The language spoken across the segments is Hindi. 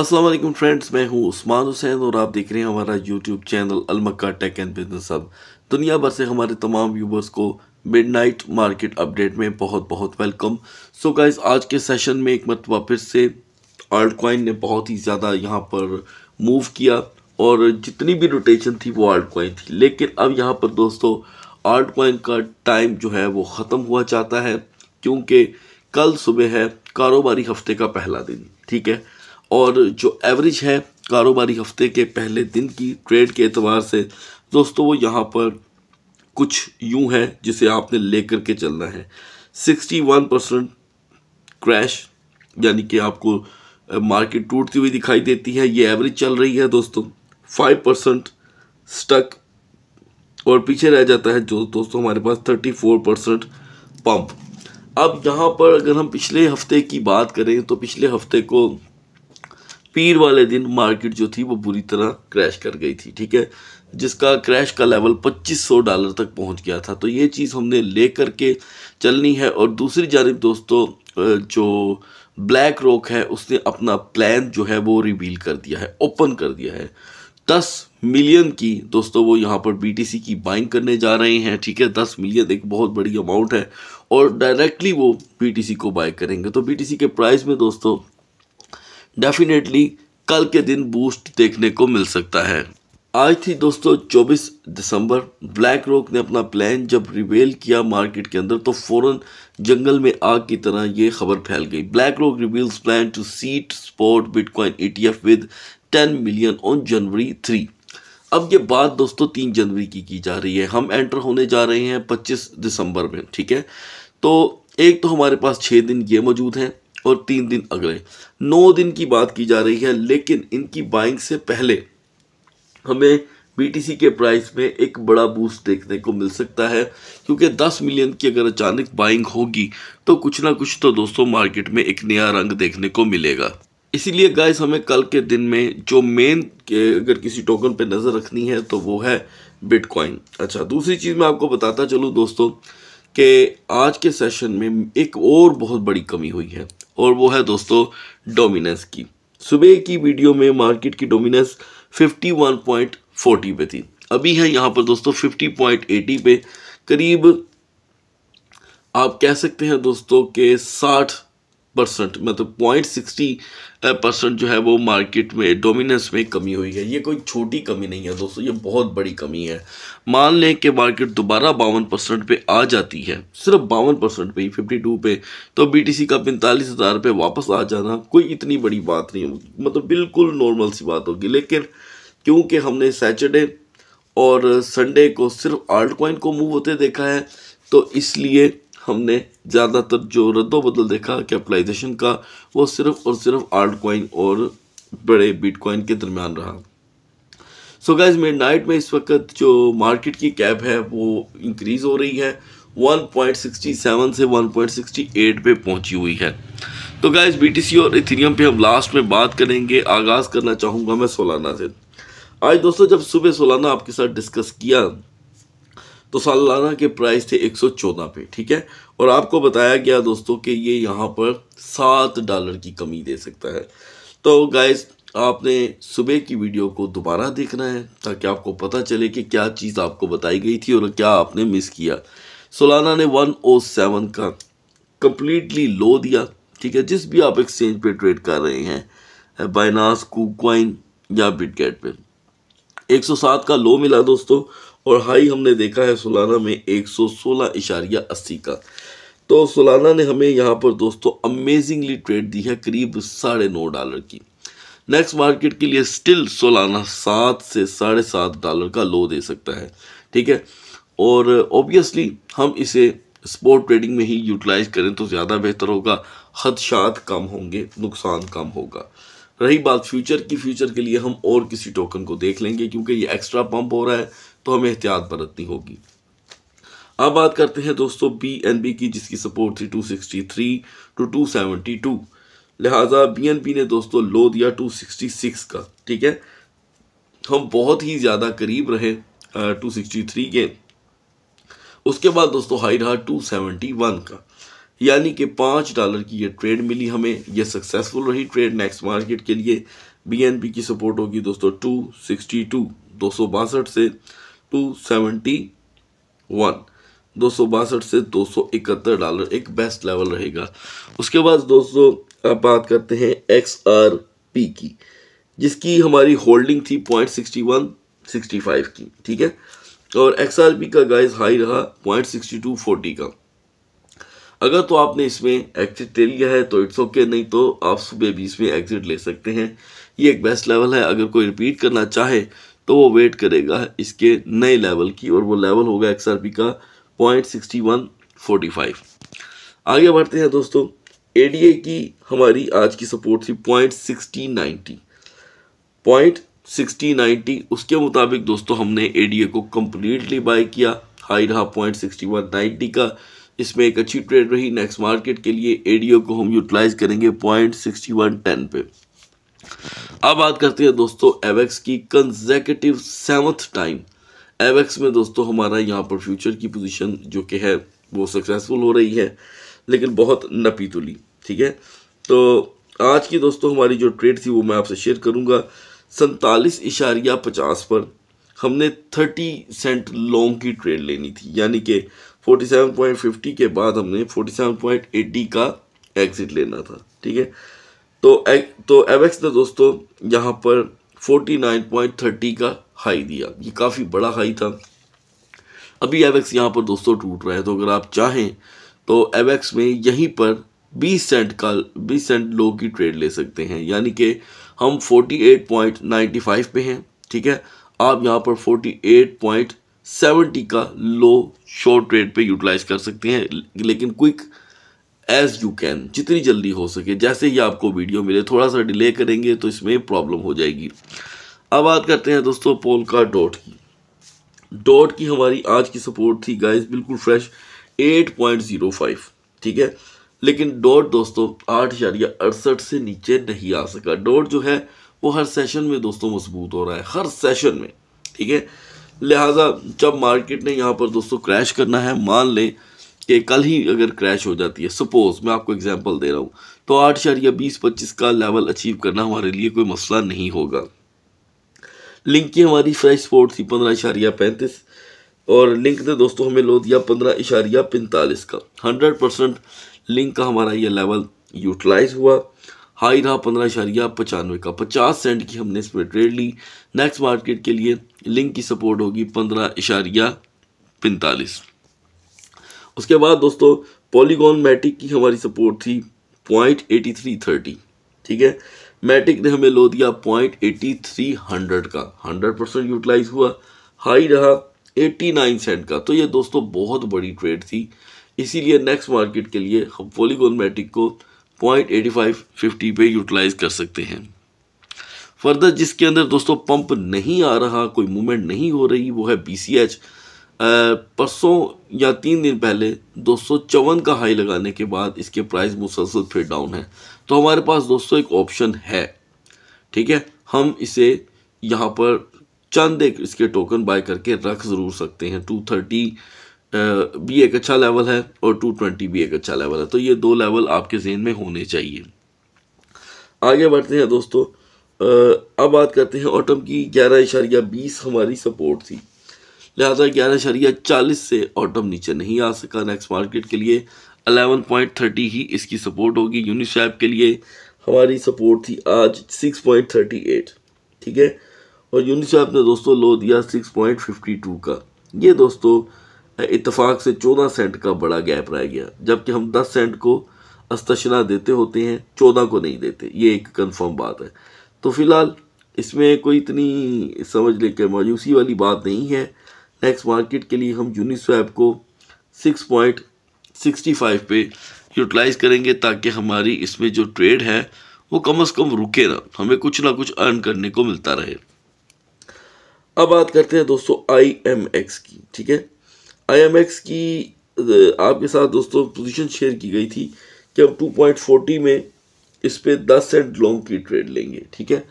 अस्सलाम वालेकुम फ्रेंड्स मैं हूँ उस्मान हुसैन और आप देख रहे हैं हमारा यूट्यूब चैनल अलमक्का टेक एंड बिजनेस हब दुनिया भर से हमारे तमाम व्यूबर्स को मिडनाइट मार्केट अपडेट में बहुत बहुत वेलकम सो so आज के सेशन में एक मरतबा फिर से आल्ट कोइन ने बहुत ही ज़्यादा यहाँ पर मूव किया और जितनी भी रोटेशन थी वो आल्ट कोइन थी लेकिन अब यहाँ पर दोस्तों आल्ट कोइन का टाइम जो है वो ख़त्म हुआ चाहता है क्योंकि कल सुबह है कारोबारी हफ्ते का पहला दिन ठीक है और जो एवरेज है कारोबारी हफ्ते के पहले दिन की ट्रेड के एतवार से दोस्तों वो यहाँ पर कुछ यूं है जिसे आपने लेकर के चलना है 61 परसेंट क्रैश यानी कि आपको मार्केट टूटती हुई दिखाई देती है ये एवरेज चल रही है दोस्तों फाइव परसेंट स्टक और पीछे रह जाता है जो दोस्तों हमारे पास थर्टी फोर परसेंट पम्प अब यहाँ पर अगर हम पिछले हफ्ते की बात करें तो पिछले हफ्ते को पीर वाले दिन मार्केट जो थी वो बुरी तरह क्रैश कर गई थी ठीक है जिसका क्रैश का लेवल 2500 डॉलर तक पहुंच गया था तो ये चीज़ हमने ले करके चलनी है और दूसरी जानब दोस्तों जो ब्लैक रॉक है उसने अपना प्लान जो है वो रिवील कर दिया है ओपन कर दिया है दस मिलियन की दोस्तों वो यहाँ पर बी की बाइंग करने जा रहे हैं ठीक है दस मिलियन एक बहुत बड़ी अमाउंट है और डायरेक्टली वो बी को बाई करेंगे तो बी के प्राइस में दोस्तों डेफिनेटली कल के दिन बूस्ट देखने को मिल सकता है आज थी दोस्तों 24 दिसंबर ब्लैक रॉक ने अपना प्लान जब रिवेल किया मार्केट के अंदर तो फौरन जंगल में आग की तरह ये खबर फैल गई BlackRock reveals plan to seed spot bitcoin ETF with 10 million on January 3 अब ये बात दोस्तों तीन जनवरी की की जा रही है हम एंटर होने जा रहे हैं पच्चीस दिसंबर में ठीक है तो एक तो हमारे पास छः दिन ये मौजूद हैं और तीन दिन अगले नौ दिन की बात की जा रही है लेकिन इनकी बाइंग से पहले हमें बी के प्राइस में एक बड़ा बूस्ट देखने को मिल सकता है क्योंकि 10 मिलियन की अगर अचानक बाइंग होगी तो कुछ ना कुछ तो दोस्तों मार्केट में एक नया रंग देखने को मिलेगा इसीलिए गाइस हमें कल के दिन में जो मेन अगर किसी टोकन पे नज़र रखनी है तो वो है बिटकॉइन अच्छा दूसरी चीज़ मैं आपको बताता चलूँ दोस्तों कि आज के सेशन में एक और बहुत बड़ी कमी हुई है और वो है दोस्तों डोमिनेंस की सुबह की वीडियो में मार्केट की डोमिनेंस 51.40 पे थी अभी है यहाँ पर दोस्तों 50.80 पे करीब आप कह सकते हैं दोस्तों के साठ परसेंट मतलब पॉइंट सिक्सटी परसेंट जो है वो मार्केट में डोमिनेंस में कमी हुई है ये कोई छोटी कमी नहीं है दोस्तों ये बहुत बड़ी कमी है मान लें कि मार्केट दोबारा बावन परसेंट पर आ जाती है सिर्फ बावन परसेंट पर ही फिफ्टी टू पे तो बीटीसी का पैंतालीस हज़ार पे वापस आ जाना कोई इतनी बड़ी बात नहीं होगी मतलब बिल्कुल नॉर्मल सी बात होगी लेकिन क्योंकि हमने सैटरडे और संडे को सिर्फ आल्ट कॉइन को मूव होते देखा है तो इसलिए हमने ज़्यादातर जो रद्द बदल देखा कैपिटलाइजेशन का वो सिर्फ और सिर्फ आर्ट कॉइन और बड़े बीट कॉइन के दरमियान रहा सो गाइज मिड नाइट में इस वक्त जो मार्केट की कैप है वो इंक्रीज़ हो रही है 1.67 से 1.68 पे पहुंची हुई है तो गाइज बीटीसी और इथेरियम पे हम लास्ट में बात करेंगे आगाज़ करना चाहूँगा मैं सोलाना से आज दोस्तों जब सुबह सोलाना आपके साथ डिस्कस किया तो सालाना के प्राइस थे 114 पे ठीक है और आपको बताया गया दोस्तों कि ये यहाँ पर सात डॉलर की कमी दे सकता है तो गाइस आपने सुबह की वीडियो को दोबारा देखना है ताकि आपको पता चले कि क्या चीज़ आपको बताई गई थी और क्या आपने मिस किया सोलाना ने 107 का कम्प्लीटली लो दिया ठीक है जिस भी आप एक्सचेंज पे ट्रेड कर रहे हैं बाइनास कुकवाइन या बिटगेट पे 107 का लो मिला दोस्तों और हाई हमने देखा है सोलाना में एक सौ सोलह इशारिया अस्सी का तो सोलाना ने हमें यहाँ पर दोस्तों अमेजिंगली ट्रेड दी है करीब साढ़े नौ डॉलर की नेक्स्ट मार्केट के लिए स्टिल सोलाना सात से साढ़े सात डॉलर का लो दे सकता है ठीक है और ऑब्वियसली हम इसे स्पोर्ट ट्रेडिंग में ही यूटिलाइज करें तो ज़्यादा बेहतर होगा खदशात कम होंगे नुकसान कम होगा रही बात फ्यूचर की फ्यूचर के लिए हम और किसी टोकन को देख लेंगे क्योंकि ये एक्स्ट्रा पंप हो रहा है तो हमें एहतियात बरतनी होगी अब बात करते हैं दोस्तों बी एन बी की जिसकी सपोर्ट थी 263 टू 272 लिहाजा बी एन बी ने दोस्तों लो दिया 266 का ठीक है हम बहुत ही ज़्यादा करीब रहे सिक्सटी थ्री के उसके बाद दोस्तों हाई रहा वन का यानी कि पाँच डॉलर की ये ट्रेड मिली हमें ये सक्सेसफुल रही ट्रेड नेक्स्ट मार्केट के लिए बी एन बी की सपोर्ट होगी दोस्तों टू सिक्सटी टू दो सौ बासठ से टू सेवेंटी वन दो सौ बासठ से दो सौ इकहत्तर डॉलर एक बेस्ट लेवल रहेगा उसके बाद दोस्तों अब बात करते हैं एक्स आर पी की जिसकी हमारी होल्डिंग थी point sixty one sixty five की ठीक है और एक्स आर पी का गाइस हाई रहा पॉइंट सिक्सटी टू फोर्टी का अगर तो आपने इसमें एग्जिट ले लिया है तो इट्स ओके नहीं तो आप सुबह भी इसमें एग्जिट ले सकते हैं ये एक बेस्ट लेवल है अगर कोई रिपीट करना चाहे तो वो वेट करेगा इसके नए लेवल की और वो लेवल होगा एक्स का point sixty one forty five आगे बढ़ते हैं दोस्तों ए की हमारी आज की सपोर्ट थी point sixty ninety point sixty ninety उसके मुताबिक दोस्तों हमने ए को कम्प्लीटली बाई किया हाई रहा पॉइंट सिक्सटी वन नाइन्टी का इसमें एक अच्छी ट्रेड रही नेक्स्ट मार्केट के लिए ए को हम यूटिलाइज करेंगे पॉइंट सिक्सटी वन टेन पे अब बात करते हैं दोस्तों एवेक्स की कंजेकेटिव सेवन्थ टाइम एवेक्स में दोस्तों हमारा यहाँ पर फ्यूचर की पोजीशन जो कि है वो सक्सेसफुल हो रही है लेकिन बहुत नपी तुली ठीक है तो आज की दोस्तों हमारी जो ट्रेड थी वो मैं आपसे शेयर करूँगा सैतालीस इशारिया पचास पर हमने थर्टी सेंट लॉन्ग की ट्रेड लेनी थी यानी कि फोर्टी सेवन पॉइंट फिफ्टी के बाद हमने फोर्टी सेवन पॉइंट एट्टी का एग्ज़िट लेना था ठीक है तो ए, तो एवेक्स ने दोस्तों यहाँ पर 49.30 का हाई दिया ये काफ़ी बड़ा हाई था अभी एवेक्स यहाँ पर दोस्तों टूट रहा है तो अगर आप चाहें तो एवेक्स में यहीं पर 20 सेंट का 20 सेंट लो की ट्रेड ले सकते हैं यानी कि हम 48.95 पे हैं ठीक है आप यहाँ पर 48.70 का लो शॉर्ट ट्रेड पे यूटिलाइज कर सकते हैं लेकिन क्विक एज़ यू कैन जितनी जल्दी हो सके जैसे ही आपको वीडियो मिले थोड़ा सा डिले करेंगे तो इसमें प्रॉब्लम हो जाएगी अब बात करते हैं दोस्तों पोलका डॉट की डॉट की हमारी आज की सपोर्ट थी गाइस बिल्कुल फ्रेश 8.05 ठीक है लेकिन डॉट दोस्तों आठ इशारिया अड़सठ से नीचे नहीं आ सका डॉट जो है वो हर सेशन में दोस्तों मजबूत हो रहा है हर सेशन में ठीक है लिहाजा जब मार्केट ने यहाँ पर दोस्तों क्रैश करना है मान लें कि कल ही अगर क्रैश हो जाती है सपोज मैं आपको एग्जांपल दे रहा हूँ तो आठ या बीस पच्चीस का लेवल अचीव करना हमारे लिए कोई मसला नहीं होगा लिंक की हमारी फ्रेश स्पोर्ट थी पंद्रह इशारिया पैंतीस और लिंक ने दोस्तों हमें लो दिया पंद्रह इशारिया पैंतालीस का हंड्रेड परसेंट लिंक का हमारा ये लेवल यूटिलाइज हुआ हाई रहा पंद्रह इशारिया पचानवे का पचास सेंट की हमने इसमें ट्रेड ली नेक्स्ट मार्केट के लिए लिंक की सपोर्ट होगी पंद्रह इशारिया पैंतालीस उसके बाद दोस्तों पॉलीगॉन मैटिक की हमारी सपोर्ट थी पॉइंट एटी थ्री थर्टी ठीक है मैटिक ने हमें लो दिया पॉइंट एटी थ्री हंड्रेड का हंड्रेड परसेंट यूटिलाइज हुआ हाई रहा एट्टी नाइन सेंट का तो ये दोस्तों बहुत बड़ी ट्रेड थी इसीलिए नेक्स्ट मार्केट के लिए हम पॉलीगॉन मैटिक को पॉइंट एटी फाइव फिफ्टी पे यूटिलाइज कर सकते हैं फर्दर जिसके अंदर दोस्तों पंप नहीं आ रहा कोई मूवमेंट नहीं हो रही वो है बी सी एच परसों या तीन दिन पहले दो का हाई लगाने के बाद इसके प्राइस मुसलसल फिर डाउन है तो हमारे पास दोस्तों एक ऑप्शन है ठीक है हम इसे यहाँ पर चंद एक इसके टोकन बाय करके रख ज़रूर सकते हैं टू थर्टी भी एक अच्छा लेवल है और टू ट्वेंटी भी एक अच्छा लेवल है तो ये दो लेवल आपके जेन में होने चाहिए आगे बढ़ते हैं दोस्तों अब बात करते हैं ऑटम की ग्यारह इशारिया बीस हमारी सपोर्ट थी लिहाजा ग्यारह शरिया चालीस से ऑटम नीचे नहीं आ सका नेक्स्ट मार्केट के लिए अलेवन पॉइंट थर्टी ही इसकी सपोर्ट होगी यूनिशैप के लिए हमारी सपोर्ट थी आज सिक्स पॉइंट थर्टी एट ठीक है और यूनिशैप ने दोस्तों लो दिया सिक्स पॉइंट फिफ्टी टू का ये दोस्तों इतफाक़ से चौदह सेंट का बड़ा गैप रह गया जबकि हम दस सेंट को अस्तशना देते होते हैं चौदह को नहीं देते ये एक कन्फर्म बात है तो फ़िलहाल इसमें कोई इतनी समझ लेके मायूसी वाली बात नहीं है नेक्स्ट मार्केट के लिए हम यूनिस्वैप को 6.65 पे यूटिलाइज करेंगे ताकि हमारी इसमें जो ट्रेड है वो कम से कम रुके ना हमें कुछ ना कुछ अर्न करने को मिलता रहे अब बात करते हैं दोस्तों आई एम एक्स की ठीक है आई एम एक्स की आपके साथ दोस्तों पोजीशन शेयर की गई थी कि हम 2.40 में इस पर दस सेंट लॉन्ग की ट्रेड लेंगे ठीक है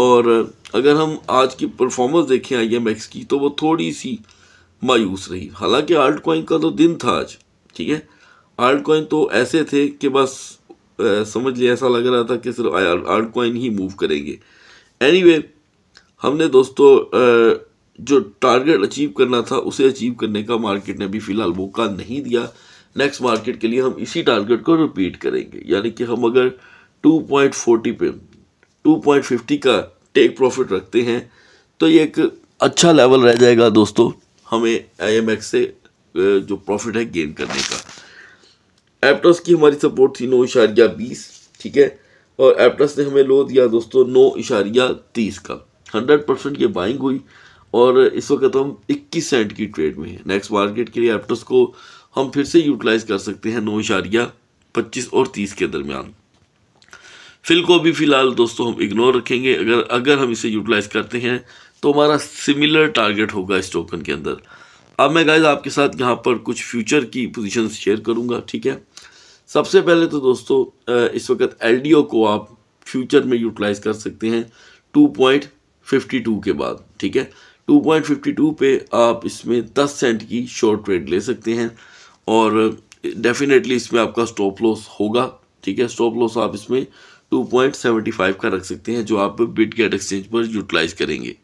और अगर हम आज की परफॉर्मेंस देखें आई एम एक्स की तो वो थोड़ी सी मायूस रही हालांकि आल्ट कॉइन का तो दिन था आज ठीक है आल्ट कॉइन तो ऐसे थे कि बस आ, समझ लिया ऐसा लग रहा था कि सिर्फ आल्ट कॉइन ही मूव करेंगे एनीवे anyway, हमने दोस्तों आ, जो टारगेट अचीव करना था उसे अचीव करने का मार्केट ने भी फ़िलहाल मौका नहीं दिया नेक्स्ट मार्केट के लिए हम इसी टारगेट को रिपीट करेंगे यानी कि हम अगर 2.40 पे 2.50 का टेक प्रॉफिट रखते हैं तो ये एक अच्छा लेवल रह जाएगा दोस्तों हमें आई से जो प्रॉफिट है गेन करने का एप्टस की हमारी सपोर्ट थी नौ इशारिया बीस ठीक है और एप्टस ने हमें लो दिया दोस्तों नौ इशारिया तीस का हंड्रेड परसेंट ये बाइंग हुई और इस वक्त हम इक्कीस सेंट की ट्रेड में हैं नेक्स्ट मार्केट के लिए एप्टस को हम फिर से यूटिलाइज कर सकते हैं नौ इशारिया पच्चीस और तीस के दरमियान फिल को भी फ़िलहाल दोस्तों हम इग्नोर रखेंगे अगर अगर हम इसे यूटिलाइज़ करते हैं तो हमारा सिमिलर टारगेट होगा इस टोकन के अंदर अब मैं गाइज आपके साथ यहाँ पर कुछ फ्यूचर की पोजिशन शेयर करूँगा ठीक है सबसे पहले तो दोस्तों इस वक्त एल को आप फ्यूचर में यूटिलाइज़ कर सकते हैं 2.52 के बाद ठीक है 2.52 पे आप इसमें 10 सेंट की शॉर्ट ट्रेड ले सकते हैं और डेफिनेटली इसमें आपका स्टॉप लॉस होगा ठीक है स्टॉप लॉस आप इसमें 2.75 का रख सकते हैं जो आप बिट गेट एक्सचेंज पर यूटिलाइज करेंगे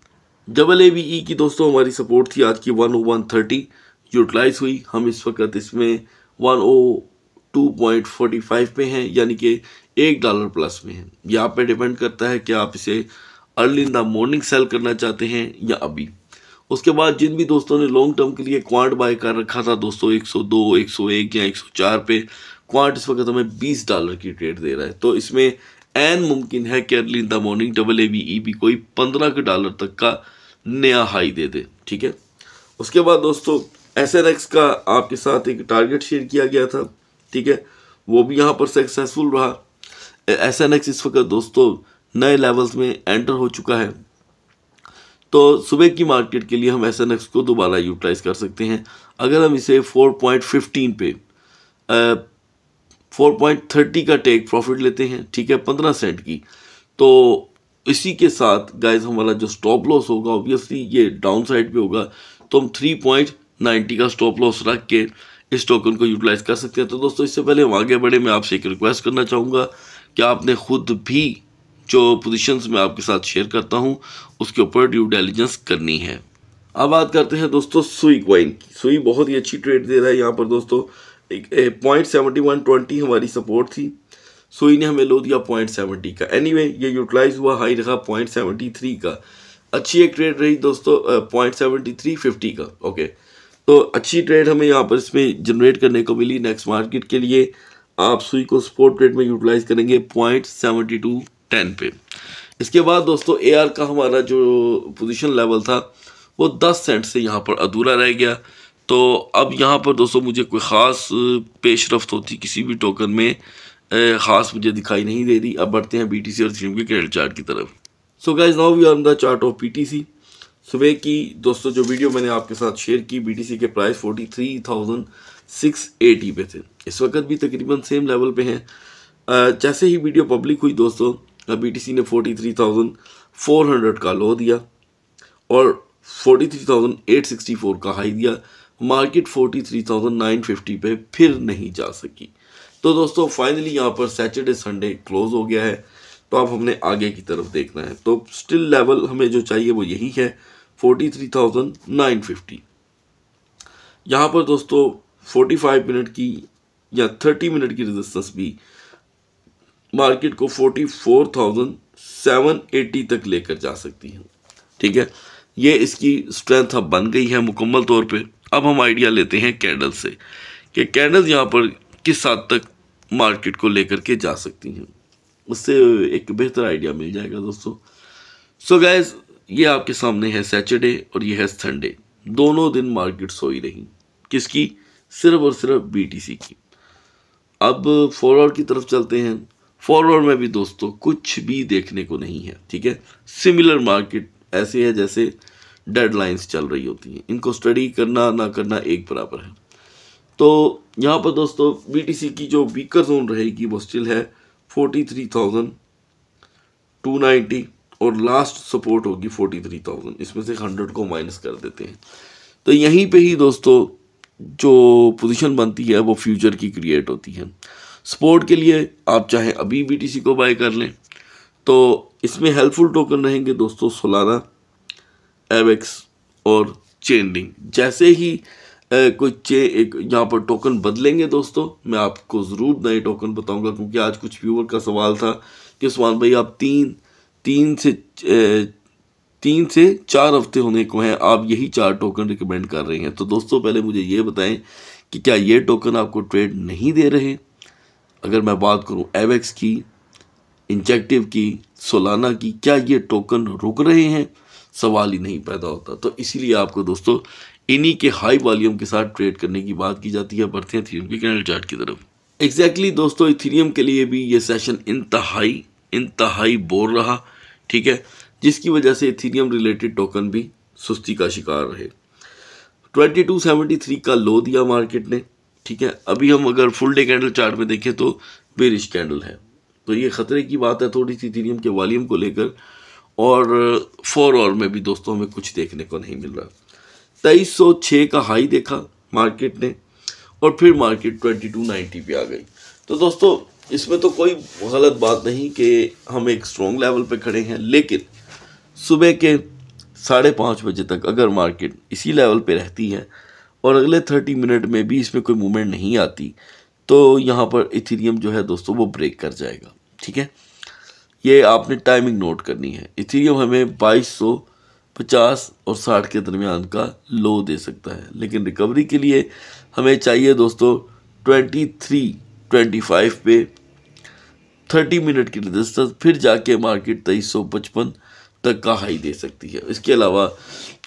डबल ए बी ई की दोस्तों हमारी सपोर्ट थी आज की one O one thirty utilise हुई हम इस वक्त इसमें one O two point forty five पे हैं यानी कि एक डॉलर प्लस में हैं यह आप पे डिपेंड करता है कि आप इसे early in the morning sell करना चाहते हैं या अभी उसके बाद जिन भी दोस्तों ने लॉन्ग टर्म के लिए क्वांट बाय कर रखा था दोस्तों 102, 101 या 104 पे क्वांट इस वक्त हमें 20 डॉलर की ट्रेड दे रहा है तो इसमें एन मुमकिन है कि early in the morning double A V E भी कोई पंद्रह के डॉलर तक का नया हाई दे दे ठीक है उसके बाद दोस्तों एस एन एक्स का आपके साथ एक टारगेट शेयर किया गया था ठीक है वो भी यहाँ पर सक्सेसफुल रहा एस एन एक्स इस वक्त दोस्तों नए लेवल्स में एंटर हो चुका है तो सुबह की मार्केट के लिए हम एस एन एक्स को दोबारा यूटिलाइज कर सकते हैं अगर हम इसे फोर पॉइंट फिफ्टीन पे 4.30 का टेक प्रॉफिट लेते हैं ठीक है पंद्रह सेंट की तो इसी के साथ गाइज हमारा जो स्टॉप लॉस होगा ऑब्वियसली ये डाउन साइड पर होगा तो हम 3.90 का स्टॉप लॉस रख के इस टोकन को यूटिलाइज कर सकते हैं तो दोस्तों इससे पहले हम आगे बढ़े मैं आपसे एक रिक्वेस्ट करना चाहूँगा कि आपने खुद भी जो पोजिशन मैं आपके साथ शेयर करता हूँ उसके ऊपर ड्यू डेलीजेंस करनी है अब बात करते हैं दोस्तों सुई क्वाइन की सुई बहुत ही अच्छी ट्रेड दे रहा है यहाँ पर दोस्तों पॉइंट सेवेंटी वन ट्वेंटी हमारी सपोर्ट थी सुई ने हमें लो दिया पॉइंट सेवेंटी का एनीवे anyway, ये यूटिलाइज हुआ हाई रखा पॉइंट सेवेंटी थ्री का अच्छी एक ट्रेड रही दोस्तों पॉइंट सेवेंटी थ्री फिफ्टी का ओके तो अच्छी ट्रेड हमें यहाँ पर इसमें जनरेट करने को मिली नेक्स्ट मार्केट के लिए आप सुई को सपोर्ट ट्रेड में यूटिलाइज करेंगे पॉइंट सेवेंटी टू टेन पे इसके बाद दोस्तों एआर का हमारा जो पोजीशन लेवल था वो दस सेंट से यहाँ पर अधूरा रह गया तो अब यहाँ पर दोस्तों मुझे कोई ख़ास पेश रफ्त तो होती किसी भी टोकन में ख़ास मुझे दिखाई नहीं दे रही अब बढ़ते हैं बी टी सी और थीम के क्रेडिट चार्ट की तरफ so guys now we are the chart of P T C सुबह की दोस्तों जो वीडियो मैंने आपके साथ शेयर की बी टी सी के price forty three thousand six eighty पे थे इस वक्त भी तकरीबन सेम लेवल पे हैं जैसे ही वीडियो पब्लिक हुई दोस्तों बी टी सी ने forty three thousand four hundred का लो दिया और forty three thousand eight sixty four का हाई दिया मार्केट 43,950 पे फिर नहीं जा सकी तो दोस्तों फाइनली यहाँ पर सैटरडे संडे क्लोज हो गया है तो अब हमने आगे की तरफ देखना है तो स्टिल लेवल हमें जो चाहिए वो यही है 43,950 यहाँ पर दोस्तों 45 मिनट की या 30 मिनट की रजिस्टेंस भी मार्केट को 44,780 तक लेकर जा सकती है ठीक है ये इसकी स्ट्रेंथ अब बन गई है मुकम्मल तौर पर अब हम आइडिया लेते हैं कैंडल से कि कैंडल्स यहाँ पर किस हद तक मार्केट को लेकर के जा सकती हैं उससे एक बेहतर आइडिया मिल जाएगा दोस्तों सो गैस ये आपके सामने है सैटरडे और ये है संडे दोनों दिन मार्केट सोई रही किसकी सिर्फ और सिर्फ बीटीसी की अब फॉरवर्ड की तरफ चलते हैं फॉरवर्ड में भी दोस्तों कुछ भी देखने को नहीं है ठीक है सिमिलर मार्केट ऐसे है जैसे डेडलाइंस चल रही होती हैं इनको स्टडी करना ना करना एक बराबर है तो यहाँ पर दोस्तों बीटीसी की जो बीकर जोन रहेगी वो स्टिल है forty three thousand two ninety और लास्ट सपोर्ट होगी फोर्टी थ्री थाउजेंड इसमें से हंड्रेड को माइनस कर देते हैं तो यहीं पे ही दोस्तों जो पोजीशन बनती है वो फ्यूचर की क्रिएट होती है सपोर्ट के लिए आप चाहे अभी बीटीसी को बाय कर लें तो इसमें हेल्पफुल टोकन रहेंगे दोस्तों सोलाना एवेक्स और चेन लिंक जैसे ही ए, कोई चे एक यहाँ पर टोकन बदलेंगे दोस्तों मैं आपको ज़रूर नए टोकन बताऊंगा क्योंकि आज कुछ व्यूअर का सवाल था कि सुमान भाई आप तीन तीन से ए, तीन से चार हफ्ते होने को हैं आप यही चार टोकन रिकमेंड कर रहे हैं तो दोस्तों पहले मुझे ये बताएं कि क्या ये टोकन आपको ट्रेड नहीं दे रहे अगर मैं बात करूँ एवेक्स की इंजेक्टिव की सोलाना की क्या ये टोकन रुक रहे हैं सवाल ही नहीं पैदा होता तो इसीलिए आपको दोस्तों इन्हीं के हाई वॉल्यूम के साथ ट्रेड करने की बात की जाती है बढ़ते हैं थीरियम के कैंडल चार्ट की तरफ एग्जैक्टली exactly दोस्तों इथीरियम के लिए भी ये सेशन इंतहाई इंतहाई बोर रहा ठीक है जिसकी वजह से इथीरियम रिलेटेड टोकन भी सुस्ती का शिकार रहे 2273 का लो दिया मार्केट ने ठीक है अभी हम अगर फुल डे कैंडल चार्ट में देखें तो बेरिश कैंडल है तो ये ख़तरे की बात है थोड़ी सी इथीरियम के वॉल्यूम को लेकर और फोर uh, और में भी दोस्तों हमें कुछ देखने को नहीं मिल रहा तेईस सौ छः का हाई देखा मार्केट ने और फिर मार्केट ट्वेंटी टू नाइन्टी पे आ गई तो दोस्तों इसमें तो कोई गलत बात नहीं कि हम एक स्ट्रॉन्ग लेवल पे खड़े हैं लेकिन सुबह के साढ़े पाँच बजे तक अगर मार्केट इसी लेवल पे रहती है और अगले थर्टी मिनट में भी इसमें कोई मूवमेंट नहीं आती तो यहाँ पर इथीरियम जो है दोस्तों वो ब्रेक कर जाएगा ठीक है ये आपने टाइमिंग नोट करनी है इथीरियम हमें बाईस सौ पचास और साठ के दरमियान का लो दे सकता है लेकिन रिकवरी के लिए हमें चाहिए दोस्तों ट्वेंटी थ्री ट्वेंटी फाइव पे थर्टी मिनट की रजिस्टर फिर जाके मार्केट तेईस सौ पचपन तक का हाई दे सकती है इसके अलावा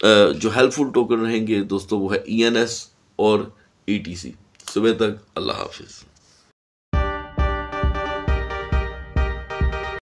जो हेल्पफुल टोकन रहेंगे दोस्तों वो है ई एन एस और ई टी सी सुबह तक अल्लाह हाफिज़